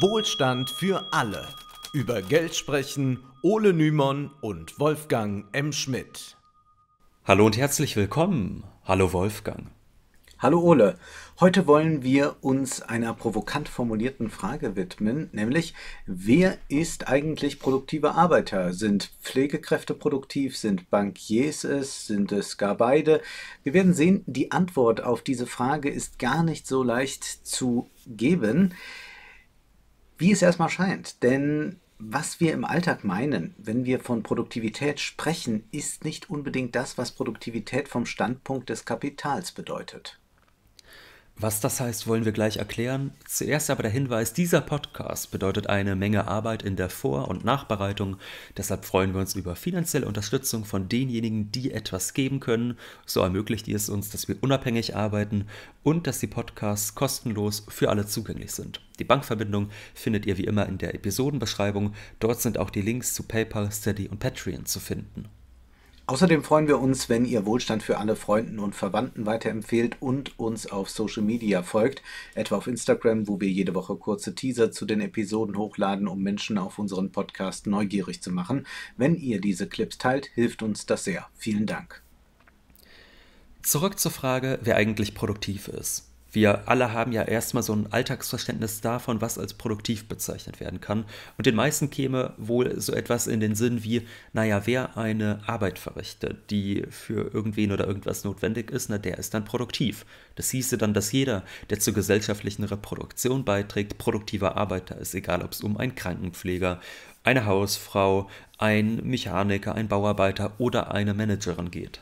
Wohlstand für alle. Über Geld sprechen Ole Nymon und Wolfgang M. Schmidt. Hallo und herzlich willkommen. Hallo Wolfgang. Hallo Ole. Heute wollen wir uns einer provokant formulierten Frage widmen, nämlich wer ist eigentlich produktiver Arbeiter? Sind Pflegekräfte produktiv? Sind Bankiers es? Sind es gar beide? Wir werden sehen, die Antwort auf diese Frage ist gar nicht so leicht zu geben wie es erstmal scheint. Denn was wir im Alltag meinen, wenn wir von Produktivität sprechen, ist nicht unbedingt das, was Produktivität vom Standpunkt des Kapitals bedeutet. Was das heißt, wollen wir gleich erklären. Zuerst aber der Hinweis, dieser Podcast bedeutet eine Menge Arbeit in der Vor- und Nachbereitung. Deshalb freuen wir uns über finanzielle Unterstützung von denjenigen, die etwas geben können. So ermöglicht ihr es uns, dass wir unabhängig arbeiten und dass die Podcasts kostenlos für alle zugänglich sind. Die Bankverbindung findet ihr wie immer in der Episodenbeschreibung. Dort sind auch die Links zu PayPal, Steady und Patreon zu finden. Außerdem freuen wir uns, wenn ihr Wohlstand für alle Freunden und Verwandten weiterempfehlt und uns auf Social Media folgt, etwa auf Instagram, wo wir jede Woche kurze Teaser zu den Episoden hochladen, um Menschen auf unseren Podcast neugierig zu machen. Wenn ihr diese Clips teilt, hilft uns das sehr. Vielen Dank. Zurück zur Frage, wer eigentlich produktiv ist. Wir alle haben ja erstmal so ein Alltagsverständnis davon, was als produktiv bezeichnet werden kann. Und den meisten käme wohl so etwas in den Sinn wie, naja, wer eine Arbeit verrichtet, die für irgendwen oder irgendwas notwendig ist, na, der ist dann produktiv. Das hieße dann, dass jeder, der zur gesellschaftlichen Reproduktion beiträgt, produktiver Arbeiter ist, egal ob es um einen Krankenpfleger, eine Hausfrau, ein Mechaniker, ein Bauarbeiter oder eine Managerin geht.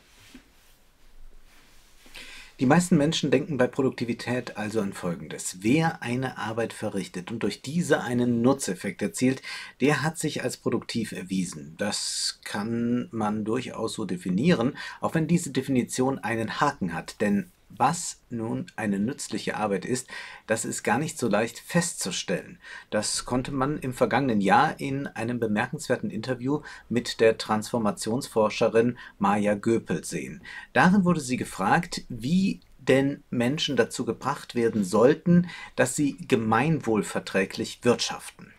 Die meisten Menschen denken bei Produktivität also an Folgendes. Wer eine Arbeit verrichtet und durch diese einen Nutzeffekt erzielt, der hat sich als produktiv erwiesen. Das kann man durchaus so definieren, auch wenn diese Definition einen Haken hat, denn was nun eine nützliche Arbeit ist, das ist gar nicht so leicht festzustellen. Das konnte man im vergangenen Jahr in einem bemerkenswerten Interview mit der Transformationsforscherin Maja Göpel sehen. Darin wurde sie gefragt, wie denn Menschen dazu gebracht werden sollten, dass sie gemeinwohlverträglich wirtschaften.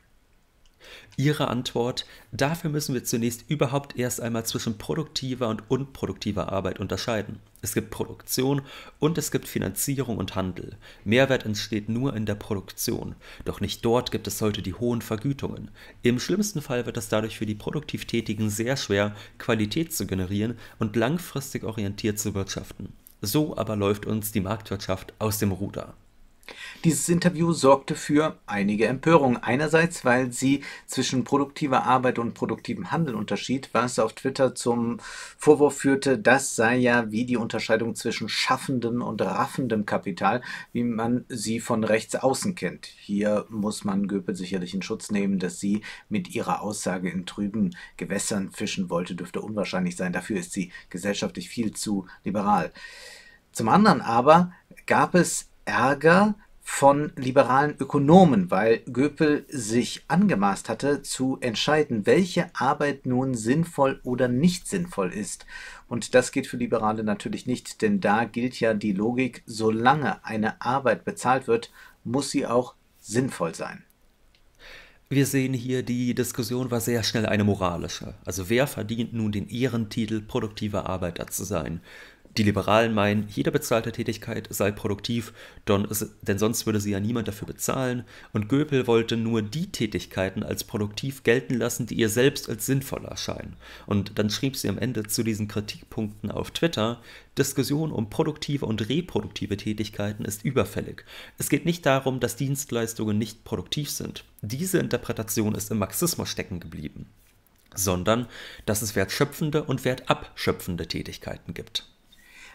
Ihre Antwort, dafür müssen wir zunächst überhaupt erst einmal zwischen produktiver und unproduktiver Arbeit unterscheiden. Es gibt Produktion und es gibt Finanzierung und Handel. Mehrwert entsteht nur in der Produktion. Doch nicht dort gibt es heute die hohen Vergütungen. Im schlimmsten Fall wird es dadurch für die produktiv Tätigen sehr schwer, Qualität zu generieren und langfristig orientiert zu wirtschaften. So aber läuft uns die Marktwirtschaft aus dem Ruder. Dieses Interview sorgte für einige Empörung. Einerseits, weil sie zwischen produktiver Arbeit und produktivem Handel unterschied, was auf Twitter zum Vorwurf führte, das sei ja wie die Unterscheidung zwischen schaffendem und raffendem Kapital, wie man sie von rechts außen kennt. Hier muss man Göpel sicherlich in Schutz nehmen, dass sie mit ihrer Aussage in trüben Gewässern fischen wollte, dürfte unwahrscheinlich sein. Dafür ist sie gesellschaftlich viel zu liberal. Zum anderen aber gab es Ärger von liberalen Ökonomen, weil Göpel sich angemaßt hatte, zu entscheiden, welche Arbeit nun sinnvoll oder nicht sinnvoll ist. Und das geht für Liberale natürlich nicht, denn da gilt ja die Logik, solange eine Arbeit bezahlt wird, muss sie auch sinnvoll sein. Wir sehen hier, die Diskussion war sehr schnell eine moralische. Also wer verdient nun den Ehrentitel, produktiver Arbeiter zu sein? Die Liberalen meinen, jede bezahlte Tätigkeit sei produktiv, denn sonst würde sie ja niemand dafür bezahlen, und Göpel wollte nur die Tätigkeiten als produktiv gelten lassen, die ihr selbst als sinnvoll erscheinen. Und dann schrieb sie am Ende zu diesen Kritikpunkten auf Twitter, Diskussion um produktive und reproduktive Tätigkeiten ist überfällig. Es geht nicht darum, dass Dienstleistungen nicht produktiv sind. Diese Interpretation ist im Marxismus stecken geblieben sondern dass es wertschöpfende und wertabschöpfende Tätigkeiten gibt.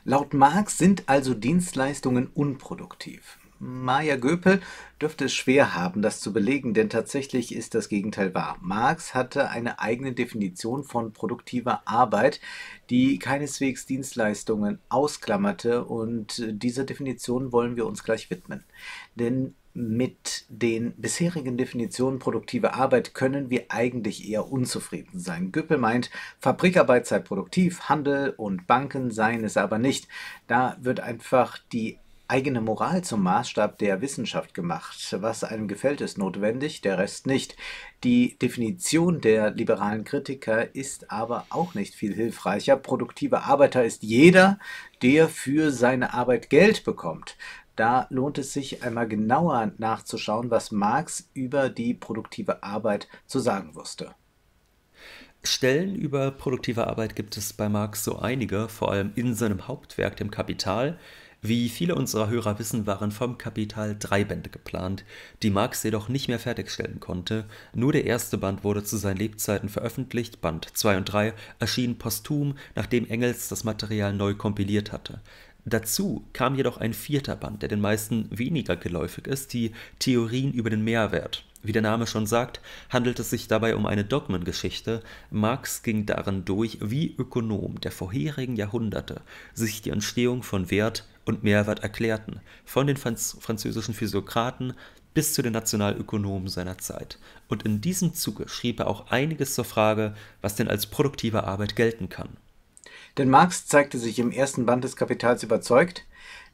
Laut Marx sind also Dienstleistungen unproduktiv. Maja Göpel dürfte es schwer haben, das zu belegen, denn tatsächlich ist das Gegenteil wahr. Marx hatte eine eigene Definition von produktiver Arbeit, die keineswegs Dienstleistungen ausklammerte und dieser Definition wollen wir uns gleich widmen. Denn mit den bisherigen Definitionen produktive Arbeit können wir eigentlich eher unzufrieden sein. Güppel meint, Fabrikarbeit sei produktiv, Handel und Banken seien es aber nicht. Da wird einfach die eigene Moral zum Maßstab der Wissenschaft gemacht. Was einem gefällt, ist notwendig, der Rest nicht. Die Definition der liberalen Kritiker ist aber auch nicht viel hilfreicher. Produktiver Arbeiter ist jeder, der für seine Arbeit Geld bekommt. Da lohnt es sich einmal genauer nachzuschauen, was Marx über die produktive Arbeit zu sagen wusste. Stellen über produktive Arbeit gibt es bei Marx so einige, vor allem in seinem Hauptwerk, dem Kapital. Wie viele unserer Hörer wissen, waren vom Kapital drei Bände geplant, die Marx jedoch nicht mehr fertigstellen konnte. Nur der erste Band wurde zu seinen Lebzeiten veröffentlicht, Band 2 und 3 erschienen posthum, nachdem Engels das Material neu kompiliert hatte. Dazu kam jedoch ein vierter Band, der den meisten weniger geläufig ist, die Theorien über den Mehrwert. Wie der Name schon sagt, handelt es sich dabei um eine Dogmengeschichte. Marx ging darin durch, wie Ökonom der vorherigen Jahrhunderte sich die Entstehung von Wert und Mehrwert erklärten, von den Franz französischen Physiokraten bis zu den Nationalökonomen seiner Zeit. Und in diesem Zuge schrieb er auch einiges zur Frage, was denn als produktive Arbeit gelten kann. Denn Marx zeigte sich im ersten Band des Kapitals überzeugt,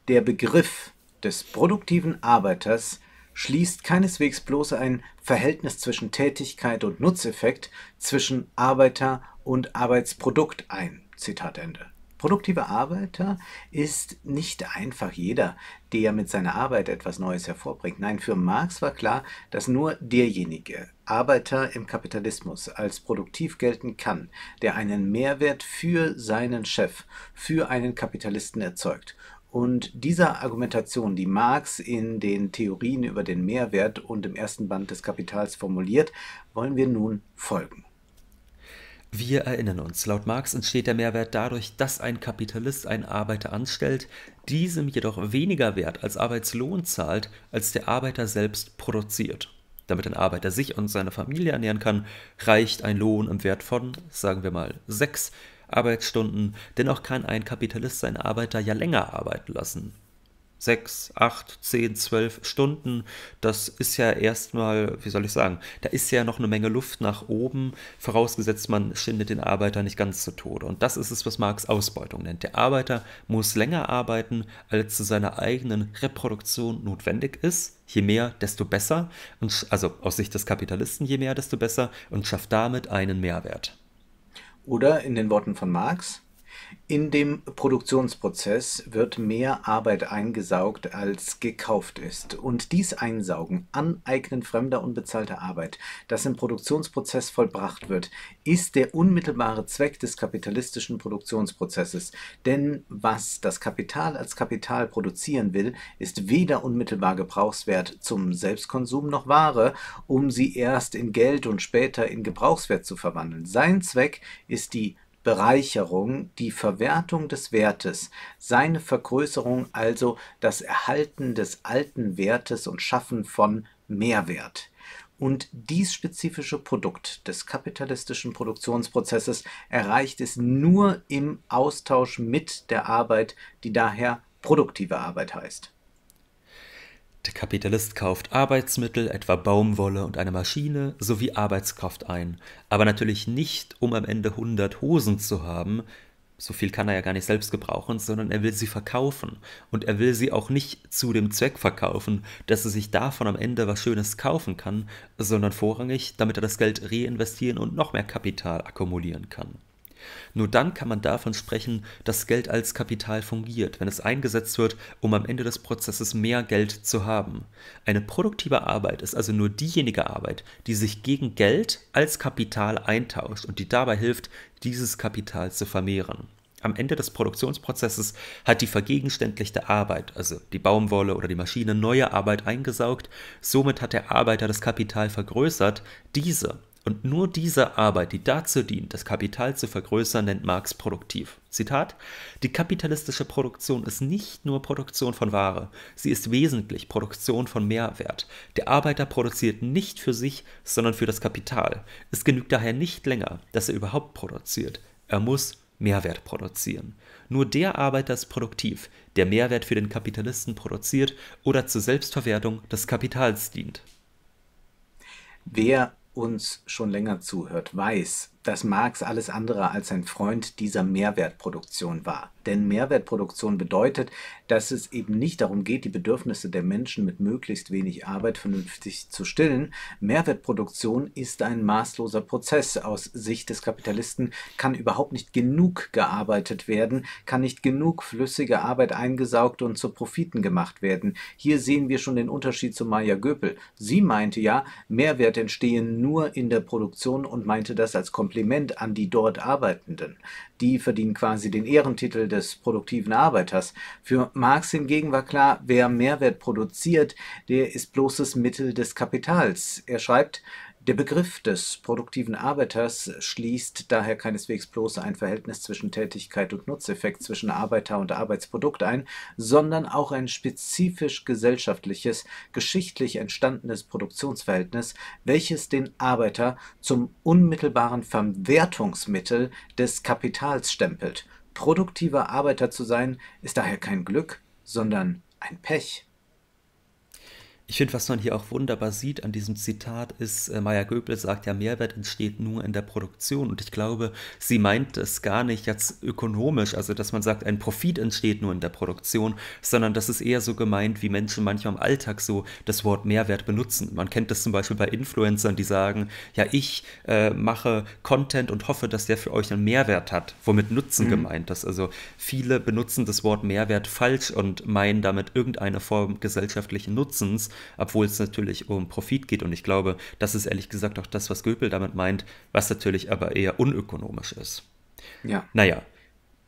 der Begriff des produktiven Arbeiters schließt keineswegs bloß ein Verhältnis zwischen Tätigkeit und Nutzeffekt, zwischen Arbeiter und Arbeitsprodukt ein. Zitat Ende. Produktiver Arbeiter ist nicht einfach jeder, der mit seiner Arbeit etwas Neues hervorbringt. Nein, für Marx war klar, dass nur derjenige Arbeiter im Kapitalismus als produktiv gelten kann, der einen Mehrwert für seinen Chef, für einen Kapitalisten erzeugt. Und dieser Argumentation, die Marx in den Theorien über den Mehrwert und im ersten Band des Kapitals formuliert, wollen wir nun folgen. Wir erinnern uns, laut Marx entsteht der Mehrwert dadurch, dass ein Kapitalist einen Arbeiter anstellt, diesem jedoch weniger Wert als Arbeitslohn zahlt, als der Arbeiter selbst produziert. Damit ein Arbeiter sich und seine Familie ernähren kann, reicht ein Lohn im Wert von, sagen wir mal, sechs Arbeitsstunden. Dennoch kann ein Kapitalist seinen Arbeiter ja länger arbeiten lassen sechs, acht, zehn, zwölf Stunden. Das ist ja erstmal, wie soll ich sagen, da ist ja noch eine Menge Luft nach oben, vorausgesetzt man schindet den Arbeiter nicht ganz zu Tode. Und das ist es, was Marx Ausbeutung nennt. Der Arbeiter muss länger arbeiten, als zu seiner eigenen Reproduktion notwendig ist. Je mehr, desto besser. Und also aus Sicht des Kapitalisten, je mehr, desto besser und schafft damit einen Mehrwert. Oder in den Worten von Marx, in dem Produktionsprozess wird mehr Arbeit eingesaugt, als gekauft ist. Und dies Einsaugen, Aneignen fremder unbezahlter Arbeit, das im Produktionsprozess vollbracht wird, ist der unmittelbare Zweck des kapitalistischen Produktionsprozesses. Denn was das Kapital als Kapital produzieren will, ist weder unmittelbar gebrauchswert zum Selbstkonsum noch Ware, um sie erst in Geld und später in Gebrauchswert zu verwandeln. Sein Zweck ist die Bereicherung die Verwertung des Wertes, seine Vergrößerung also das Erhalten des alten Wertes und Schaffen von Mehrwert. Und dies spezifische Produkt des kapitalistischen Produktionsprozesses erreicht es nur im Austausch mit der Arbeit, die daher produktive Arbeit heißt. Der Kapitalist kauft Arbeitsmittel, etwa Baumwolle und eine Maschine, sowie Arbeitskraft ein, aber natürlich nicht, um am Ende 100 Hosen zu haben, so viel kann er ja gar nicht selbst gebrauchen, sondern er will sie verkaufen. Und er will sie auch nicht zu dem Zweck verkaufen, dass er sich davon am Ende was Schönes kaufen kann, sondern vorrangig, damit er das Geld reinvestieren und noch mehr Kapital akkumulieren kann. Nur dann kann man davon sprechen, dass Geld als Kapital fungiert, wenn es eingesetzt wird, um am Ende des Prozesses mehr Geld zu haben. Eine produktive Arbeit ist also nur diejenige Arbeit, die sich gegen Geld als Kapital eintauscht und die dabei hilft, dieses Kapital zu vermehren. Am Ende des Produktionsprozesses hat die vergegenständlichte Arbeit, also die Baumwolle oder die Maschine, neue Arbeit eingesaugt. Somit hat der Arbeiter das Kapital vergrößert. Diese und nur diese Arbeit, die dazu dient, das Kapital zu vergrößern, nennt Marx produktiv. Zitat: Die kapitalistische Produktion ist nicht nur Produktion von Ware, sie ist wesentlich Produktion von Mehrwert. Der Arbeiter produziert nicht für sich, sondern für das Kapital. Es genügt daher nicht länger, dass er überhaupt produziert. Er muss Mehrwert produzieren. Nur der Arbeiter ist produktiv, der Mehrwert für den Kapitalisten produziert oder zur Selbstverwertung des Kapitals dient. Wer uns schon länger zuhört, weiß, dass Marx alles andere als ein Freund dieser Mehrwertproduktion war. Denn Mehrwertproduktion bedeutet, dass es eben nicht darum geht, die Bedürfnisse der Menschen mit möglichst wenig Arbeit vernünftig zu stillen. Mehrwertproduktion ist ein maßloser Prozess. Aus Sicht des Kapitalisten kann überhaupt nicht genug gearbeitet werden, kann nicht genug flüssige Arbeit eingesaugt und zu Profiten gemacht werden. Hier sehen wir schon den Unterschied zu Maya Göpel. Sie meinte ja, Mehrwert entstehe nur in der Produktion und meinte das als Kompetenz Kompliment an die dort Arbeitenden. Die verdienen quasi den Ehrentitel des produktiven Arbeiters. Für Marx hingegen war klar, wer Mehrwert produziert, der ist bloßes Mittel des Kapitals. Er schreibt, der Begriff des produktiven Arbeiters schließt daher keineswegs bloß ein Verhältnis zwischen Tätigkeit und Nutzeffekt, zwischen Arbeiter und Arbeitsprodukt ein, sondern auch ein spezifisch gesellschaftliches, geschichtlich entstandenes Produktionsverhältnis, welches den Arbeiter zum unmittelbaren Verwertungsmittel des Kapitals stempelt. Produktiver Arbeiter zu sein, ist daher kein Glück, sondern ein Pech. Ich finde, was man hier auch wunderbar sieht an diesem Zitat ist, äh, Maya Göbel sagt ja, Mehrwert entsteht nur in der Produktion. Und ich glaube, sie meint es gar nicht jetzt ökonomisch, also dass man sagt, ein Profit entsteht nur in der Produktion, sondern das ist eher so gemeint, wie Menschen manchmal im Alltag so das Wort Mehrwert benutzen. Man kennt das zum Beispiel bei Influencern, die sagen, ja, ich äh, mache Content und hoffe, dass der für euch einen Mehrwert hat, womit Nutzen mhm. gemeint ist. Also viele benutzen das Wort Mehrwert falsch und meinen damit irgendeine Form gesellschaftlichen Nutzens obwohl es natürlich um Profit geht. Und ich glaube, das ist ehrlich gesagt auch das, was Göpel damit meint, was natürlich aber eher unökonomisch ist. Ja. Naja,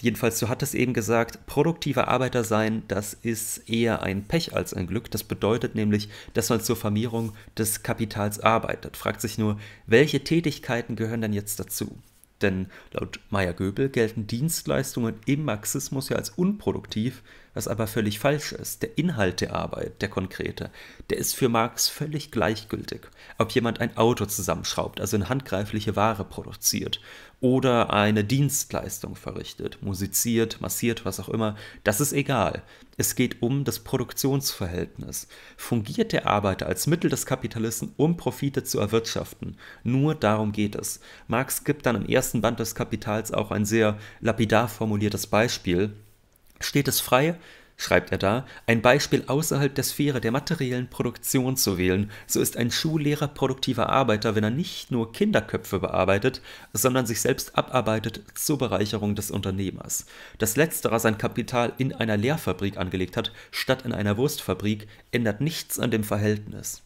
Jedenfalls, du hattest eben gesagt, produktiver Arbeiter sein, das ist eher ein Pech als ein Glück. Das bedeutet nämlich, dass man zur Vermehrung des Kapitals arbeitet. Fragt sich nur, welche Tätigkeiten gehören denn jetzt dazu? Denn laut Meyer Göbel gelten Dienstleistungen im Marxismus ja als unproduktiv, was aber völlig falsch ist. Der Inhalt der Arbeit, der konkrete, der ist für Marx völlig gleichgültig. Ob jemand ein Auto zusammenschraubt, also eine handgreifliche Ware produziert, oder eine Dienstleistung verrichtet, musiziert, massiert, was auch immer, das ist egal. Es geht um das Produktionsverhältnis. Fungiert der Arbeiter als Mittel des Kapitalisten, um Profite zu erwirtschaften? Nur darum geht es. Marx gibt dann im ersten Band des Kapitals auch ein sehr lapidar formuliertes Beispiel, steht es frei, schreibt er da, ein Beispiel außerhalb der Sphäre der materiellen Produktion zu wählen, so ist ein Schullehrer produktiver Arbeiter, wenn er nicht nur Kinderköpfe bearbeitet, sondern sich selbst abarbeitet zur Bereicherung des Unternehmers. Dass letzterer sein Kapital in einer Lehrfabrik angelegt hat, statt in einer Wurstfabrik, ändert nichts an dem Verhältnis.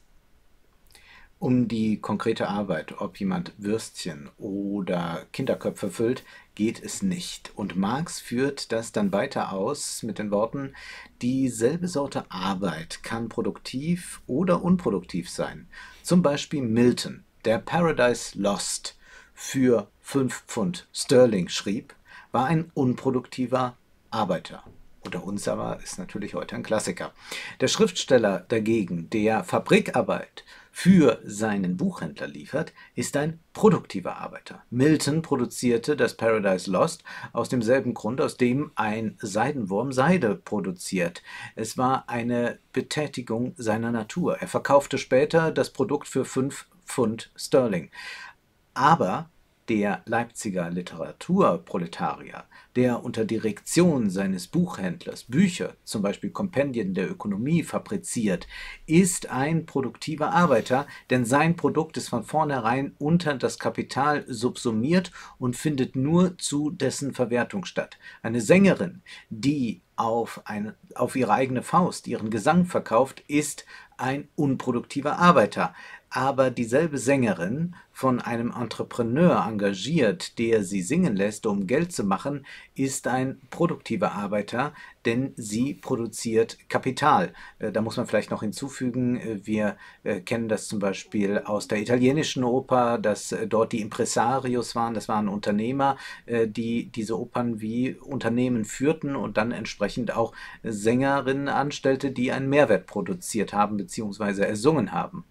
Um die konkrete Arbeit, ob jemand Würstchen oder Kinderköpfe füllt, geht es nicht. Und Marx führt das dann weiter aus mit den Worten, dieselbe Sorte Arbeit kann produktiv oder unproduktiv sein. Zum Beispiel Milton, der Paradise Lost für 5 Pfund Sterling schrieb, war ein unproduktiver Arbeiter. Unter uns aber ist natürlich heute ein Klassiker. Der Schriftsteller dagegen, der Fabrikarbeit für seinen Buchhändler liefert, ist ein produktiver Arbeiter. Milton produzierte das Paradise Lost aus demselben Grund, aus dem ein Seidenwurm Seide produziert. Es war eine Betätigung seiner Natur. Er verkaufte später das Produkt für 5 Pfund Sterling. Aber der Leipziger Literaturproletarier, der unter Direktion seines Buchhändlers Bücher, zum Beispiel Kompendien der Ökonomie, fabriziert, ist ein produktiver Arbeiter, denn sein Produkt ist von vornherein unter das Kapital subsumiert und findet nur zu dessen Verwertung statt. Eine Sängerin, die auf, eine, auf ihre eigene Faust ihren Gesang verkauft, ist ein unproduktiver Arbeiter aber dieselbe Sängerin von einem Entrepreneur engagiert, der sie singen lässt, um Geld zu machen, ist ein produktiver Arbeiter, denn sie produziert Kapital. Äh, da muss man vielleicht noch hinzufügen, äh, wir äh, kennen das zum Beispiel aus der italienischen Oper, dass dort die Impresarios waren, das waren Unternehmer, die diese Opern wie Unternehmen führten und dann entsprechend auch Sängerinnen anstellte, die einen Mehrwert produziert haben bzw. ersungen haben.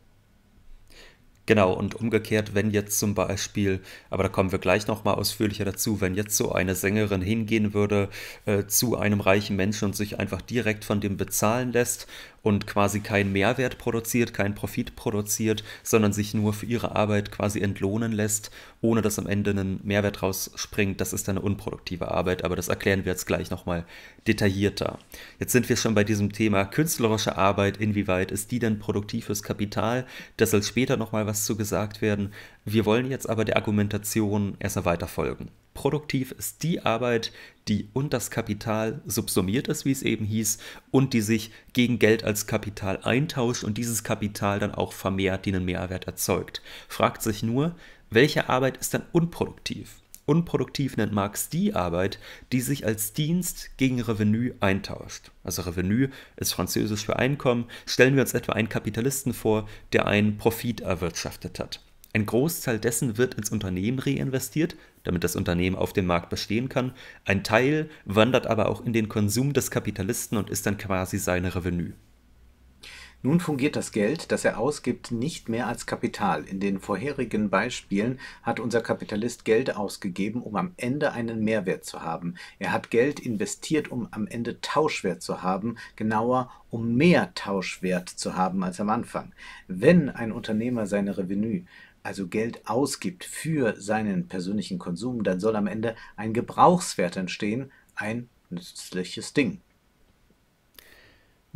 Genau, und umgekehrt, wenn jetzt zum Beispiel, aber da kommen wir gleich nochmal ausführlicher dazu, wenn jetzt so eine Sängerin hingehen würde äh, zu einem reichen Menschen und sich einfach direkt von dem bezahlen lässt und quasi keinen Mehrwert produziert, keinen Profit produziert, sondern sich nur für ihre Arbeit quasi entlohnen lässt, ohne dass am Ende ein Mehrwert rausspringt, das ist eine unproduktive Arbeit, aber das erklären wir jetzt gleich nochmal detaillierter. Jetzt sind wir schon bei diesem Thema künstlerische Arbeit, inwieweit ist die denn produktiv fürs Kapital? Das soll später nochmal was zu gesagt werden, wir wollen jetzt aber der Argumentation erstmal weiter folgen. Produktiv ist die Arbeit, die und das Kapital subsumiert ist, wie es eben hieß, und die sich gegen Geld als Kapital eintauscht und dieses Kapital dann auch vermehrt, die einen Mehrwert erzeugt. Fragt sich nur, welche Arbeit ist dann unproduktiv? Unproduktiv nennt Marx die Arbeit, die sich als Dienst gegen Revenue eintauscht. Also Revenue ist französisch für Einkommen. Stellen wir uns etwa einen Kapitalisten vor, der einen Profit erwirtschaftet hat. Ein Großteil dessen wird ins Unternehmen reinvestiert, damit das Unternehmen auf dem Markt bestehen kann. Ein Teil wandert aber auch in den Konsum des Kapitalisten und ist dann quasi seine Revenue. Nun fungiert das Geld, das er ausgibt, nicht mehr als Kapital. In den vorherigen Beispielen hat unser Kapitalist Geld ausgegeben, um am Ende einen Mehrwert zu haben. Er hat Geld investiert, um am Ende Tauschwert zu haben, genauer, um mehr Tauschwert zu haben als am Anfang. Wenn ein Unternehmer seine Revenue also Geld ausgibt für seinen persönlichen Konsum, dann soll am Ende ein Gebrauchswert entstehen, ein nützliches Ding.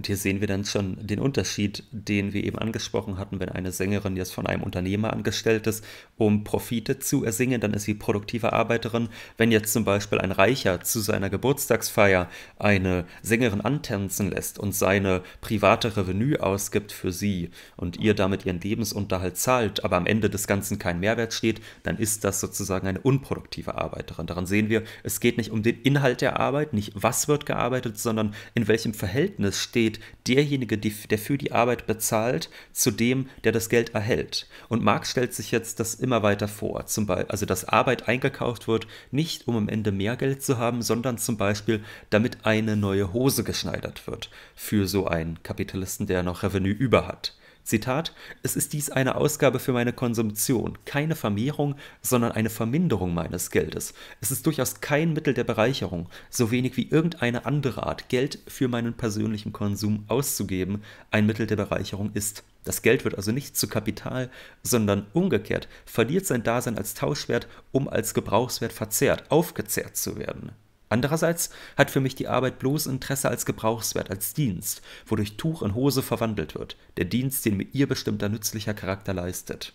Und hier sehen wir dann schon den Unterschied, den wir eben angesprochen hatten, wenn eine Sängerin jetzt von einem Unternehmer angestellt ist, um Profite zu ersingen, dann ist sie produktive Arbeiterin. Wenn jetzt zum Beispiel ein Reicher zu seiner Geburtstagsfeier eine Sängerin antanzen lässt und seine private Revenue ausgibt für sie und ihr damit ihren Lebensunterhalt zahlt, aber am Ende des Ganzen kein Mehrwert steht, dann ist das sozusagen eine unproduktive Arbeiterin. Daran sehen wir, es geht nicht um den Inhalt der Arbeit, nicht was wird gearbeitet, sondern in welchem Verhältnis steht steht derjenige, die, der für die Arbeit bezahlt, zu dem, der das Geld erhält. Und Marx stellt sich jetzt das immer weiter vor, zum Beispiel, also dass Arbeit eingekauft wird, nicht um am Ende mehr Geld zu haben, sondern zum Beispiel, damit eine neue Hose geschneidert wird für so einen Kapitalisten, der noch Revenue über hat. Zitat, es ist dies eine Ausgabe für meine Konsumtion, keine Vermehrung, sondern eine Verminderung meines Geldes. Es ist durchaus kein Mittel der Bereicherung, so wenig wie irgendeine andere Art, Geld für meinen persönlichen Konsum auszugeben, ein Mittel der Bereicherung ist. Das Geld wird also nicht zu Kapital, sondern umgekehrt verliert sein Dasein als Tauschwert, um als Gebrauchswert verzehrt, aufgezehrt zu werden. Andererseits hat für mich die Arbeit bloß Interesse als Gebrauchswert, als Dienst, wodurch Tuch in Hose verwandelt wird, der Dienst, den mir ihr bestimmter nützlicher Charakter leistet.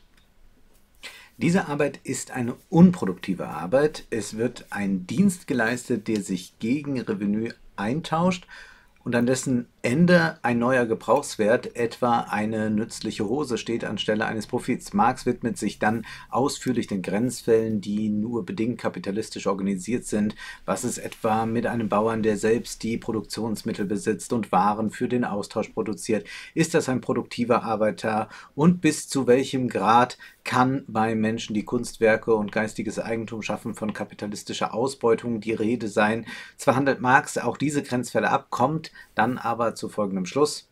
Diese Arbeit ist eine unproduktive Arbeit. Es wird ein Dienst geleistet, der sich gegen Revenue eintauscht und an dessen Ende ein neuer Gebrauchswert, etwa eine nützliche Hose, steht anstelle eines Profits. Marx widmet sich dann ausführlich den Grenzfällen, die nur bedingt kapitalistisch organisiert sind. Was ist etwa mit einem Bauern, der selbst die Produktionsmittel besitzt und Waren für den Austausch produziert? Ist das ein produktiver Arbeiter? Und bis zu welchem Grad kann bei Menschen, die Kunstwerke und geistiges Eigentum schaffen, von kapitalistischer Ausbeutung die Rede sein? Zwar handelt Marx auch diese Grenzfälle ab, kommt dann aber zu folgendem Schluss.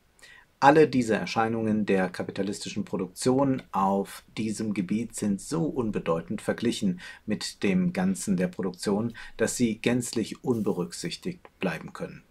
Alle diese Erscheinungen der kapitalistischen Produktion auf diesem Gebiet sind so unbedeutend verglichen mit dem Ganzen der Produktion, dass sie gänzlich unberücksichtigt bleiben können.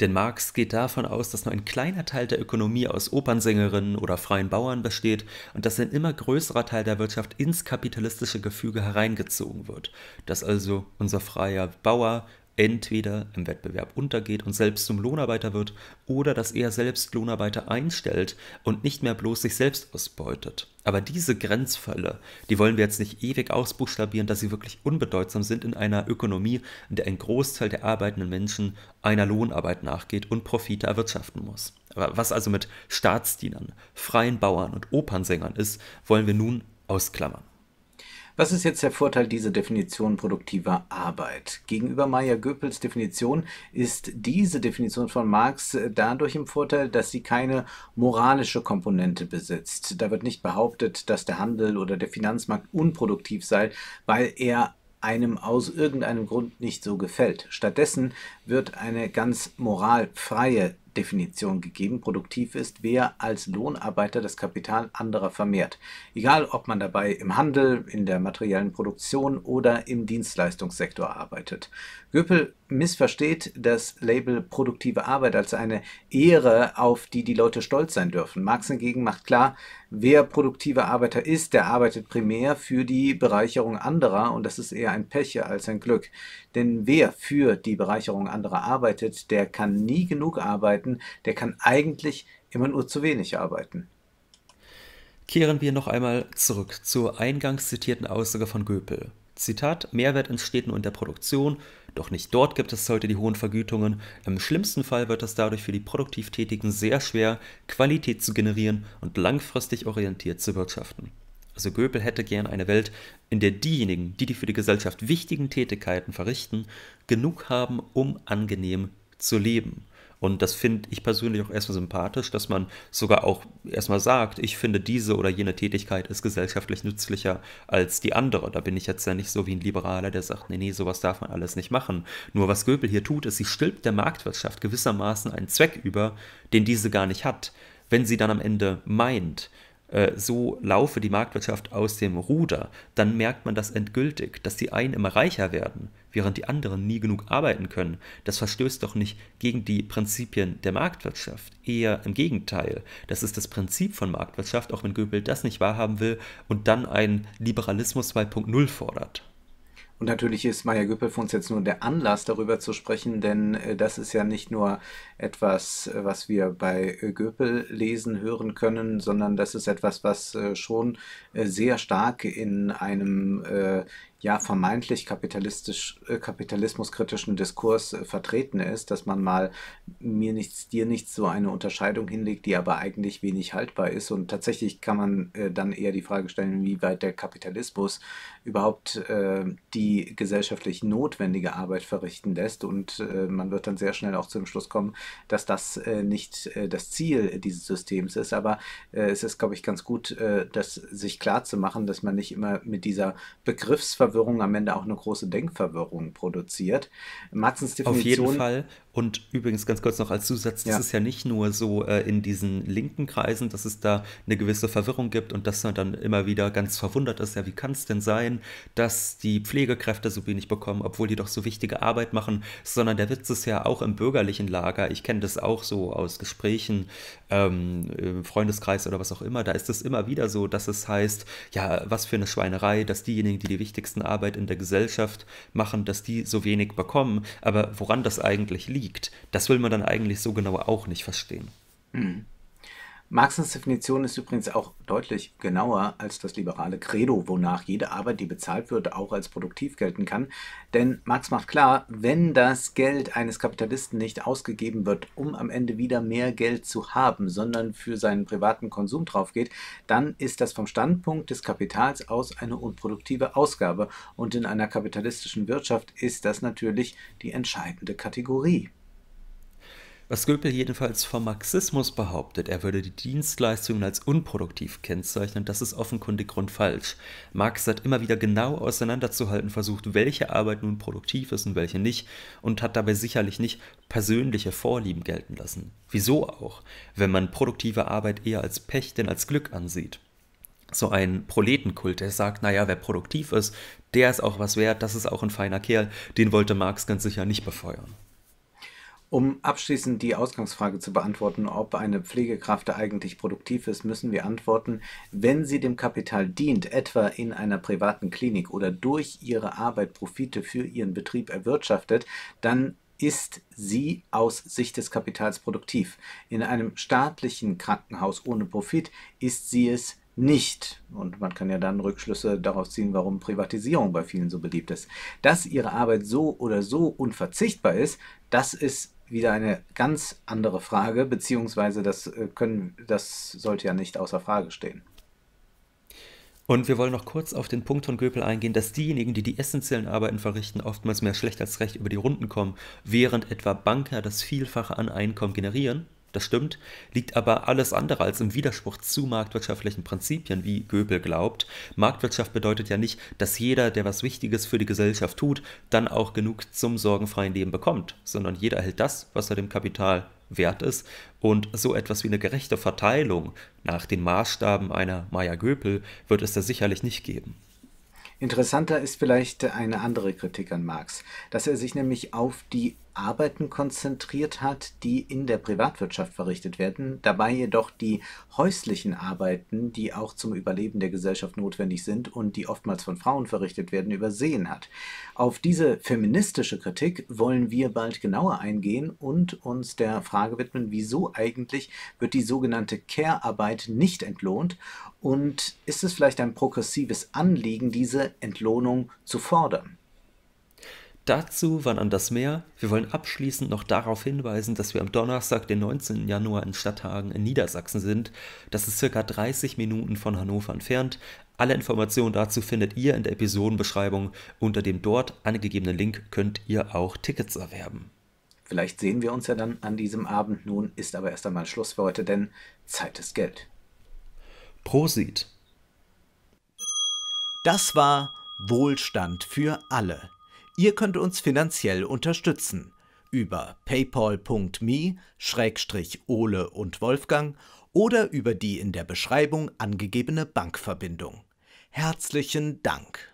Denn Marx geht davon aus, dass nur ein kleiner Teil der Ökonomie aus Opernsängerinnen oder freien Bauern besteht und dass ein immer größerer Teil der Wirtschaft ins kapitalistische Gefüge hereingezogen wird, dass also unser freier Bauer entweder im Wettbewerb untergeht und selbst zum Lohnarbeiter wird oder dass er selbst Lohnarbeiter einstellt und nicht mehr bloß sich selbst ausbeutet. Aber diese Grenzfälle, die wollen wir jetzt nicht ewig ausbuchstabieren, dass sie wirklich unbedeutsam sind in einer Ökonomie, in der ein Großteil der arbeitenden Menschen einer Lohnarbeit nachgeht und Profite erwirtschaften muss. Aber was also mit Staatsdienern, freien Bauern und Opernsängern ist, wollen wir nun ausklammern. Was ist jetzt der Vorteil dieser Definition produktiver Arbeit? Gegenüber Maya Göpels Definition ist diese Definition von Marx äh, dadurch im Vorteil, dass sie keine moralische Komponente besitzt. Da wird nicht behauptet, dass der Handel oder der Finanzmarkt unproduktiv sei, weil er einem aus irgendeinem Grund nicht so gefällt. Stattdessen wird eine ganz moralfreie Definition gegeben. Produktiv ist, wer als Lohnarbeiter das Kapital anderer vermehrt. Egal, ob man dabei im Handel, in der materiellen Produktion oder im Dienstleistungssektor arbeitet. Göpel missversteht das Label produktive Arbeit als eine Ehre, auf die die Leute stolz sein dürfen. Marx hingegen macht klar, wer produktiver Arbeiter ist, der arbeitet primär für die Bereicherung anderer und das ist eher ein Pech als ein Glück. Denn wer für die Bereicherung anderer arbeitet, der kann nie genug arbeiten, der kann eigentlich immer nur zu wenig arbeiten. Kehren wir noch einmal zurück zur eingangs zitierten Aussage von Göpel. Zitat: Mehrwert entsteht nur in der Produktion, doch nicht dort gibt es heute die hohen Vergütungen. Im schlimmsten Fall wird es dadurch für die produktiv Tätigen sehr schwer, Qualität zu generieren und langfristig orientiert zu wirtschaften. Also Göbel hätte gern eine Welt, in der diejenigen, die die für die Gesellschaft wichtigen Tätigkeiten verrichten, genug haben, um angenehm zu leben. Und das finde ich persönlich auch erstmal sympathisch, dass man sogar auch erstmal sagt, ich finde diese oder jene Tätigkeit ist gesellschaftlich nützlicher als die andere. Da bin ich jetzt ja nicht so wie ein Liberaler, der sagt, nee, nee, sowas darf man alles nicht machen. Nur was Göbel hier tut, ist, sie stülpt der Marktwirtschaft gewissermaßen einen Zweck über, den diese gar nicht hat. Wenn sie dann am Ende meint, äh, so laufe die Marktwirtschaft aus dem Ruder, dann merkt man das endgültig, dass die einen immer reicher werden, während die anderen nie genug arbeiten können, das verstößt doch nicht gegen die Prinzipien der Marktwirtschaft. Eher im Gegenteil. Das ist das Prinzip von Marktwirtschaft, auch wenn Goebbels das nicht wahrhaben will und dann einen Liberalismus 2.0 fordert. Und natürlich ist Maya Güppel für uns jetzt nur der Anlass, darüber zu sprechen, denn äh, das ist ja nicht nur etwas, äh, was wir bei äh, Göpel lesen, hören können, sondern das ist etwas, was schon sehr stark in einem ja vermeintlich kapitalistisch, äh, kapitalismuskritischen Diskurs äh, vertreten ist, dass man mal mir nichts, dir nichts so eine Unterscheidung hinlegt, die aber eigentlich wenig haltbar ist. Und tatsächlich kann man äh, dann eher die Frage stellen, wie weit der Kapitalismus überhaupt äh, die gesellschaftlich notwendige Arbeit verrichten lässt. Und äh, man wird dann sehr schnell auch zum Schluss kommen, dass das äh, nicht das Ziel dieses Systems ist. Aber es ist, glaube ich, ganz gut, das sich klar zu machen, dass man nicht immer mit dieser Begriffsverwendung Verwirrung am Ende auch eine große Denkverwirrung produziert. Matzens Definition. Auf jeden Fall. Und übrigens ganz kurz noch als Zusatz, das ja. ist ja nicht nur so äh, in diesen linken Kreisen, dass es da eine gewisse Verwirrung gibt und dass man dann immer wieder ganz verwundert ist, ja, wie kann es denn sein, dass die Pflegekräfte so wenig bekommen, obwohl die doch so wichtige Arbeit machen, sondern der Witz ist ja auch im bürgerlichen Lager, ich kenne das auch so aus Gesprächen, ähm, im Freundeskreis oder was auch immer, da ist es immer wieder so, dass es heißt, ja, was für eine Schweinerei, dass diejenigen, die die wichtigsten Arbeit in der Gesellschaft machen, dass die so wenig bekommen, aber woran das eigentlich liegt, liegt, das will man dann eigentlich so genau auch nicht verstehen. Mhm. Marxens Definition ist übrigens auch deutlich genauer als das liberale Credo, wonach jede Arbeit, die bezahlt wird, auch als produktiv gelten kann. Denn Marx macht klar, wenn das Geld eines Kapitalisten nicht ausgegeben wird, um am Ende wieder mehr Geld zu haben, sondern für seinen privaten Konsum draufgeht, dann ist das vom Standpunkt des Kapitals aus eine unproduktive Ausgabe. Und in einer kapitalistischen Wirtschaft ist das natürlich die entscheidende Kategorie. Was Göpel jedenfalls vom Marxismus behauptet, er würde die Dienstleistungen als unproduktiv kennzeichnen, das ist offenkundig grundfalsch. Marx hat immer wieder genau auseinanderzuhalten versucht, welche Arbeit nun produktiv ist und welche nicht, und hat dabei sicherlich nicht persönliche Vorlieben gelten lassen. Wieso auch, wenn man produktive Arbeit eher als Pech denn als Glück ansieht? so ein Proletenkult, der sagt, naja, wer produktiv ist, der ist auch was wert, das ist auch ein feiner Kerl, den wollte Marx ganz sicher nicht befeuern. Um abschließend die Ausgangsfrage zu beantworten, ob eine Pflegekraft eigentlich produktiv ist, müssen wir antworten, wenn sie dem Kapital dient, etwa in einer privaten Klinik oder durch ihre Arbeit Profite für ihren Betrieb erwirtschaftet, dann ist sie aus Sicht des Kapitals produktiv. In einem staatlichen Krankenhaus ohne Profit ist sie es nicht. Und man kann ja dann Rückschlüsse darauf ziehen, warum Privatisierung bei vielen so beliebt ist. Dass ihre Arbeit so oder so unverzichtbar ist, das ist wieder eine ganz andere Frage, beziehungsweise das äh, können, das sollte ja nicht außer Frage stehen. Und wir wollen noch kurz auf den Punkt von Göpel eingehen, dass diejenigen, die die essentiellen Arbeiten verrichten, oftmals mehr schlecht als recht über die Runden kommen, während etwa Banker das Vielfache an Einkommen generieren das stimmt, liegt aber alles andere als im Widerspruch zu marktwirtschaftlichen Prinzipien, wie Göpel glaubt. Marktwirtschaft bedeutet ja nicht, dass jeder, der was Wichtiges für die Gesellschaft tut, dann auch genug zum sorgenfreien Leben bekommt, sondern jeder hält das, was er dem Kapital wert ist. Und so etwas wie eine gerechte Verteilung nach den Maßstaben einer Maya Göpel wird es da sicherlich nicht geben. Interessanter ist vielleicht eine andere Kritik an Marx, dass er sich nämlich auf die Arbeiten konzentriert hat, die in der Privatwirtschaft verrichtet werden, dabei jedoch die häuslichen Arbeiten, die auch zum Überleben der Gesellschaft notwendig sind und die oftmals von Frauen verrichtet werden, übersehen hat. Auf diese feministische Kritik wollen wir bald genauer eingehen und uns der Frage widmen, wieso eigentlich wird die sogenannte Care-Arbeit nicht entlohnt und ist es vielleicht ein progressives Anliegen, diese Entlohnung zu fordern? Dazu, wann an das Meer. wir wollen abschließend noch darauf hinweisen, dass wir am Donnerstag, den 19. Januar in Stadthagen in Niedersachsen sind. Das ist circa 30 Minuten von Hannover entfernt. Alle Informationen dazu findet ihr in der Episodenbeschreibung. Unter dem dort angegebenen Link könnt ihr auch Tickets erwerben. Vielleicht sehen wir uns ja dann an diesem Abend. Nun ist aber erst einmal Schluss für heute, denn Zeit ist Geld. Prosit. Das war Wohlstand für alle Ihr könnt uns finanziell unterstützen über paypal.me-ole und Wolfgang oder über die in der Beschreibung angegebene Bankverbindung. Herzlichen Dank!